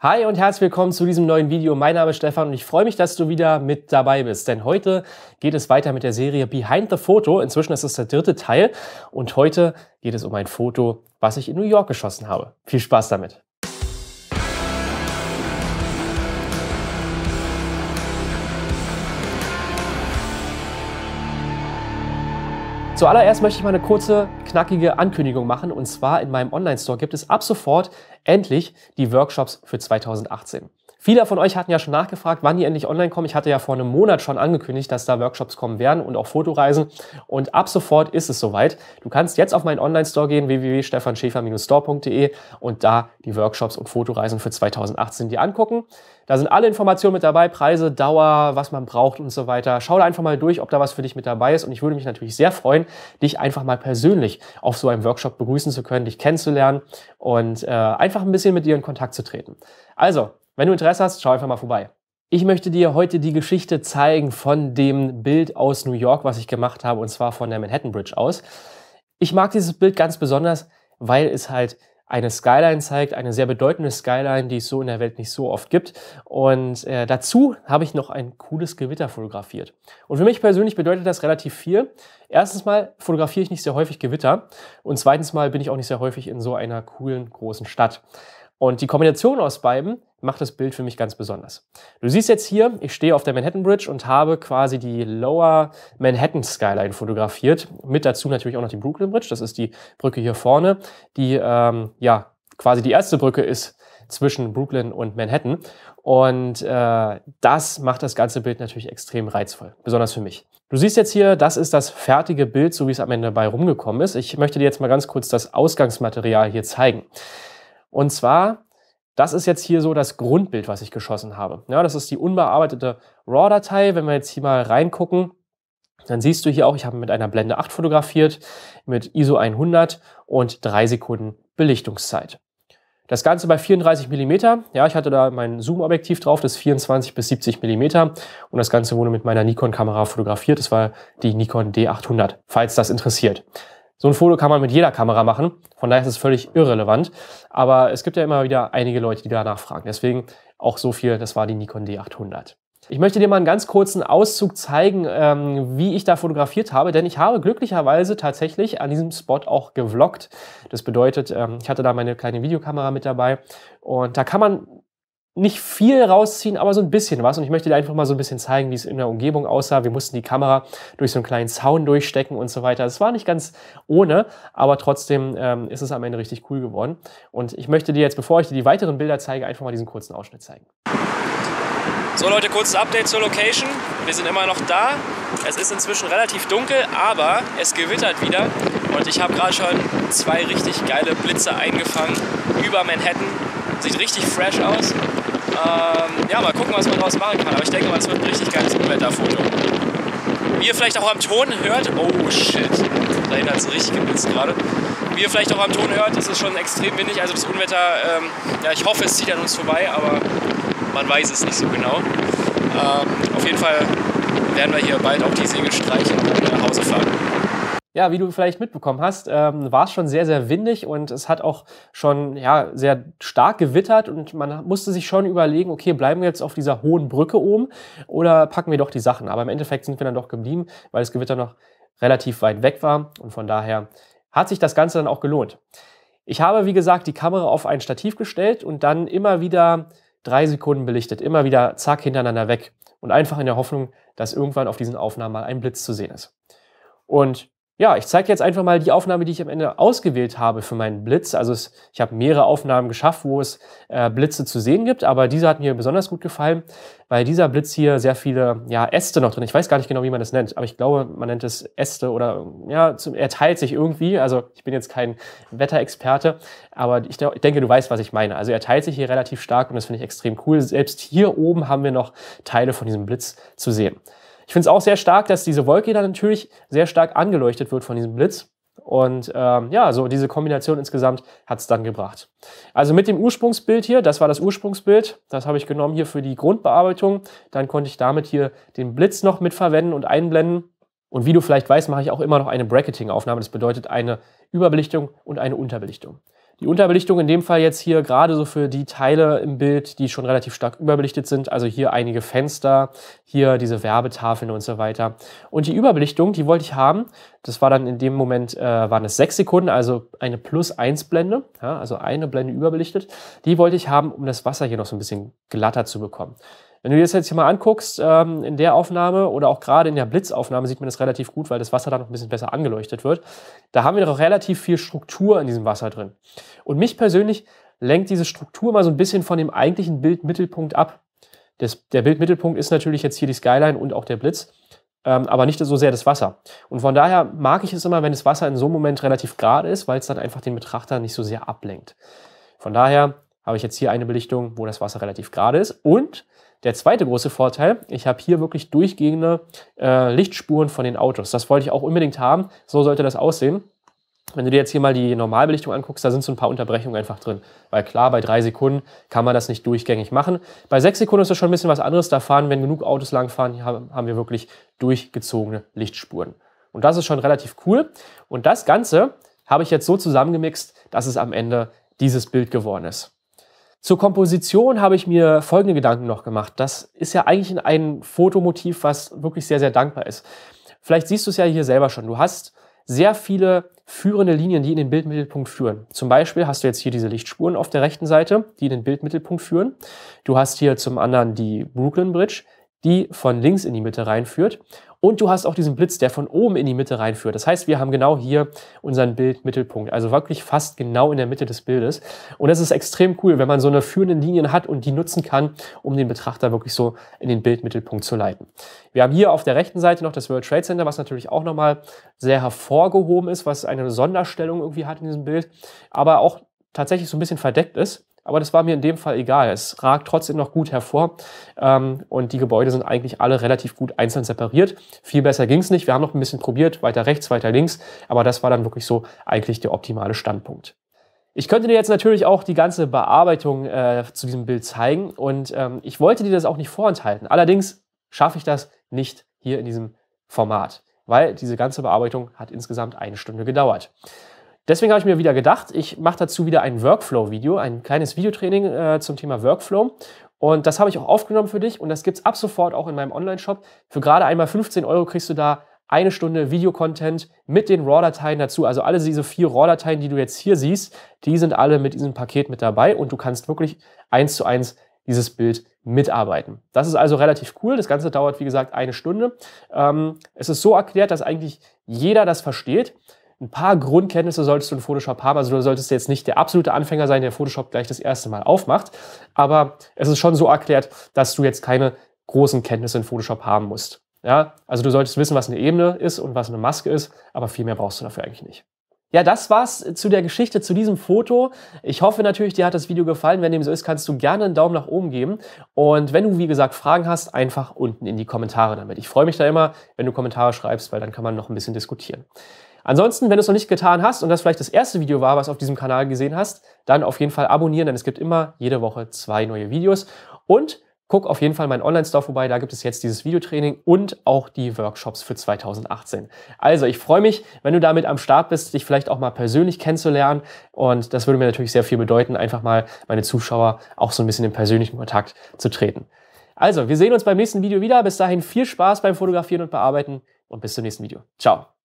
Hi und herzlich willkommen zu diesem neuen Video. Mein Name ist Stefan und ich freue mich, dass du wieder mit dabei bist. Denn heute geht es weiter mit der Serie Behind the Photo. Inzwischen ist es der dritte Teil und heute geht es um ein Foto, was ich in New York geschossen habe. Viel Spaß damit. Zuallererst möchte ich mal eine kurze, knackige Ankündigung machen. Und zwar in meinem Online-Store gibt es ab sofort endlich die Workshops für 2018. Viele von euch hatten ja schon nachgefragt, wann die endlich online kommen. Ich hatte ja vor einem Monat schon angekündigt, dass da Workshops kommen werden und auch Fotoreisen. Und ab sofort ist es soweit. Du kannst jetzt auf meinen Online-Store gehen, www.stefanschäfer-store.de und da die Workshops und Fotoreisen für 2018 dir angucken. Da sind alle Informationen mit dabei, Preise, Dauer, was man braucht und so weiter. Schau da einfach mal durch, ob da was für dich mit dabei ist. Und ich würde mich natürlich sehr freuen, dich einfach mal persönlich auf so einem Workshop begrüßen zu können, dich kennenzulernen und äh, einfach ein bisschen mit dir in Kontakt zu treten. Also, wenn du Interesse hast, schau einfach mal vorbei. Ich möchte dir heute die Geschichte zeigen von dem Bild aus New York, was ich gemacht habe, und zwar von der Manhattan Bridge aus. Ich mag dieses Bild ganz besonders, weil es halt eine Skyline zeigt, eine sehr bedeutende Skyline, die es so in der Welt nicht so oft gibt. Und äh, dazu habe ich noch ein cooles Gewitter fotografiert. Und für mich persönlich bedeutet das relativ viel. Erstens mal fotografiere ich nicht sehr häufig Gewitter und zweitens mal bin ich auch nicht sehr häufig in so einer coolen großen Stadt. Und die Kombination aus beiden macht das Bild für mich ganz besonders. Du siehst jetzt hier, ich stehe auf der Manhattan Bridge und habe quasi die Lower Manhattan Skyline fotografiert. Mit dazu natürlich auch noch die Brooklyn Bridge. Das ist die Brücke hier vorne, die ähm, ja quasi die erste Brücke ist zwischen Brooklyn und Manhattan. Und äh, das macht das ganze Bild natürlich extrem reizvoll, besonders für mich. Du siehst jetzt hier, das ist das fertige Bild, so wie es am Ende dabei rumgekommen ist. Ich möchte dir jetzt mal ganz kurz das Ausgangsmaterial hier zeigen. Und zwar, das ist jetzt hier so das Grundbild, was ich geschossen habe. Ja, das ist die unbearbeitete RAW-Datei. Wenn wir jetzt hier mal reingucken, dann siehst du hier auch, ich habe mit einer Blende 8 fotografiert, mit ISO 100 und 3 Sekunden Belichtungszeit. Das Ganze bei 34 mm. Ja, ich hatte da mein Zoom-Objektiv drauf, das 24 bis 70 mm. Und das Ganze wurde mit meiner Nikon-Kamera fotografiert. Das war die Nikon D800, falls das interessiert. So ein Foto kann man mit jeder Kamera machen, von daher ist es völlig irrelevant. Aber es gibt ja immer wieder einige Leute, die danach fragen. Deswegen auch so viel, das war die Nikon D800. Ich möchte dir mal einen ganz kurzen Auszug zeigen, ähm, wie ich da fotografiert habe, denn ich habe glücklicherweise tatsächlich an diesem Spot auch gevloggt. Das bedeutet, ähm, ich hatte da meine kleine Videokamera mit dabei und da kann man nicht viel rausziehen, aber so ein bisschen was. Und ich möchte dir einfach mal so ein bisschen zeigen, wie es in der Umgebung aussah. Wir mussten die Kamera durch so einen kleinen Zaun durchstecken und so weiter. Es war nicht ganz ohne, aber trotzdem ähm, ist es am Ende richtig cool geworden. Und ich möchte dir jetzt, bevor ich dir die weiteren Bilder zeige, einfach mal diesen kurzen Ausschnitt zeigen. So Leute, kurzes Update zur Location. Wir sind immer noch da. Es ist inzwischen relativ dunkel, aber es gewittert wieder. Und ich habe gerade schon zwei richtig geile Blitze eingefangen über Manhattan. Sieht richtig fresh aus. Ähm, ja, mal gucken, was man daraus machen kann. Aber ich denke mal, es wird ein richtig geiles Unwetterfoto. Wie ihr vielleicht auch am Ton hört, oh shit, da hinten hat es richtig geblitzt gerade. Wie ihr vielleicht auch am Ton hört, ist es schon extrem windig. Also das Unwetter, ähm, ja, ich hoffe, es zieht an uns vorbei, aber man weiß es nicht so genau. Ähm, auf jeden Fall werden wir hier bald auch die Segel streichen und nach Hause fahren. Ja, wie du vielleicht mitbekommen hast, ähm, war es schon sehr, sehr windig und es hat auch schon ja, sehr stark gewittert und man musste sich schon überlegen, okay, bleiben wir jetzt auf dieser hohen Brücke oben oder packen wir doch die Sachen. Aber im Endeffekt sind wir dann doch geblieben, weil das Gewitter noch relativ weit weg war und von daher hat sich das Ganze dann auch gelohnt. Ich habe, wie gesagt, die Kamera auf ein Stativ gestellt und dann immer wieder drei Sekunden belichtet, immer wieder zack hintereinander weg und einfach in der Hoffnung, dass irgendwann auf diesen Aufnahmen mal ein Blitz zu sehen ist. Und ja, ich zeige jetzt einfach mal die Aufnahme, die ich am Ende ausgewählt habe für meinen Blitz. Also es, ich habe mehrere Aufnahmen geschafft, wo es äh, Blitze zu sehen gibt, aber dieser hat mir besonders gut gefallen, weil dieser Blitz hier sehr viele ja, Äste noch drin. Ich weiß gar nicht genau, wie man das nennt, aber ich glaube, man nennt es Äste oder ja, er teilt sich irgendwie. Also ich bin jetzt kein Wetterexperte, aber ich, ich denke, du weißt, was ich meine. Also er teilt sich hier relativ stark und das finde ich extrem cool. Selbst hier oben haben wir noch Teile von diesem Blitz zu sehen. Ich finde es auch sehr stark, dass diese Wolke dann natürlich sehr stark angeleuchtet wird von diesem Blitz. Und ähm, ja, so diese Kombination insgesamt hat es dann gebracht. Also mit dem Ursprungsbild hier, das war das Ursprungsbild, das habe ich genommen hier für die Grundbearbeitung. Dann konnte ich damit hier den Blitz noch mitverwenden und einblenden. Und wie du vielleicht weißt, mache ich auch immer noch eine Bracketing-Aufnahme. Das bedeutet eine Überbelichtung und eine Unterbelichtung. Die Unterbelichtung in dem Fall jetzt hier gerade so für die Teile im Bild, die schon relativ stark überbelichtet sind, also hier einige Fenster, hier diese Werbetafeln und so weiter. Und die Überbelichtung, die wollte ich haben, das war dann in dem Moment, äh, waren es sechs Sekunden, also eine Plus-1-Blende, ja, also eine Blende überbelichtet, die wollte ich haben, um das Wasser hier noch so ein bisschen glatter zu bekommen. Wenn du dir das jetzt hier mal anguckst, ähm, in der Aufnahme oder auch gerade in der Blitzaufnahme sieht man das relativ gut, weil das Wasser da noch ein bisschen besser angeleuchtet wird. Da haben wir noch relativ viel Struktur in diesem Wasser drin. Und mich persönlich lenkt diese Struktur mal so ein bisschen von dem eigentlichen Bildmittelpunkt ab. Das, der Bildmittelpunkt ist natürlich jetzt hier die Skyline und auch der Blitz, ähm, aber nicht so sehr das Wasser. Und von daher mag ich es immer, wenn das Wasser in so einem Moment relativ gerade ist, weil es dann einfach den Betrachter nicht so sehr ablenkt. Von daher habe ich jetzt hier eine Belichtung, wo das Wasser relativ gerade ist. Und der zweite große Vorteil, ich habe hier wirklich durchgehende äh, Lichtspuren von den Autos. Das wollte ich auch unbedingt haben. So sollte das aussehen. Wenn du dir jetzt hier mal die Normalbelichtung anguckst, da sind so ein paar Unterbrechungen einfach drin. Weil klar, bei drei Sekunden kann man das nicht durchgängig machen. Bei sechs Sekunden ist das schon ein bisschen was anderes. Da fahren, wenn genug Autos langfahren, haben wir wirklich durchgezogene Lichtspuren. Und das ist schon relativ cool. Und das Ganze habe ich jetzt so zusammengemixt, dass es am Ende dieses Bild geworden ist. Zur Komposition habe ich mir folgende Gedanken noch gemacht. Das ist ja eigentlich ein Fotomotiv, was wirklich sehr, sehr dankbar ist. Vielleicht siehst du es ja hier selber schon. Du hast sehr viele führende Linien, die in den Bildmittelpunkt führen. Zum Beispiel hast du jetzt hier diese Lichtspuren auf der rechten Seite, die in den Bildmittelpunkt führen. Du hast hier zum anderen die Brooklyn Bridge, die von links in die Mitte reinführt. Und du hast auch diesen Blitz, der von oben in die Mitte reinführt. Das heißt, wir haben genau hier unseren Bildmittelpunkt. Also wirklich fast genau in der Mitte des Bildes. Und das ist extrem cool, wenn man so eine führenden Linie hat und die nutzen kann, um den Betrachter wirklich so in den Bildmittelpunkt zu leiten. Wir haben hier auf der rechten Seite noch das World Trade Center, was natürlich auch nochmal sehr hervorgehoben ist, was eine Sonderstellung irgendwie hat in diesem Bild. Aber auch tatsächlich so ein bisschen verdeckt ist. Aber das war mir in dem Fall egal. Es ragt trotzdem noch gut hervor. Ähm, und die Gebäude sind eigentlich alle relativ gut einzeln separiert. Viel besser ging's nicht. Wir haben noch ein bisschen probiert, weiter rechts, weiter links. Aber das war dann wirklich so eigentlich der optimale Standpunkt. Ich könnte dir jetzt natürlich auch die ganze Bearbeitung äh, zu diesem Bild zeigen und ähm, ich wollte dir das auch nicht vorenthalten. Allerdings schaffe ich das nicht hier in diesem Format, weil diese ganze Bearbeitung hat insgesamt eine Stunde gedauert. Deswegen habe ich mir wieder gedacht, ich mache dazu wieder ein Workflow-Video, ein kleines Videotraining äh, zum Thema Workflow. Und das habe ich auch aufgenommen für dich und das gibt es ab sofort auch in meinem Online-Shop. Für gerade einmal 15 Euro kriegst du da eine Stunde Videocontent mit den RAW-Dateien dazu. Also alle diese vier RAW-Dateien, die du jetzt hier siehst, die sind alle mit diesem Paket mit dabei und du kannst wirklich eins zu eins dieses Bild mitarbeiten. Das ist also relativ cool. Das Ganze dauert, wie gesagt, eine Stunde. Ähm, es ist so erklärt, dass eigentlich jeder das versteht ein paar Grundkenntnisse solltest du in Photoshop haben. Also du solltest jetzt nicht der absolute Anfänger sein, der Photoshop gleich das erste Mal aufmacht. Aber es ist schon so erklärt, dass du jetzt keine großen Kenntnisse in Photoshop haben musst. Ja, also du solltest wissen, was eine Ebene ist und was eine Maske ist, aber viel mehr brauchst du dafür eigentlich nicht. Ja, das war's zu der Geschichte, zu diesem Foto. Ich hoffe natürlich, dir hat das Video gefallen. Wenn dem so ist, kannst du gerne einen Daumen nach oben geben. Und wenn du, wie gesagt, Fragen hast, einfach unten in die Kommentare damit. Ich freue mich da immer, wenn du Kommentare schreibst, weil dann kann man noch ein bisschen diskutieren. Ansonsten, wenn du es noch nicht getan hast und das vielleicht das erste Video war, was du auf diesem Kanal gesehen hast, dann auf jeden Fall abonnieren, denn es gibt immer jede Woche zwei neue Videos. Und Guck auf jeden Fall meinen Online-Store vorbei, da gibt es jetzt dieses Videotraining und auch die Workshops für 2018. Also, ich freue mich, wenn du damit am Start bist, dich vielleicht auch mal persönlich kennenzulernen und das würde mir natürlich sehr viel bedeuten, einfach mal meine Zuschauer auch so ein bisschen in persönlichen Kontakt zu treten. Also, wir sehen uns beim nächsten Video wieder. Bis dahin viel Spaß beim Fotografieren und Bearbeiten und bis zum nächsten Video. Ciao.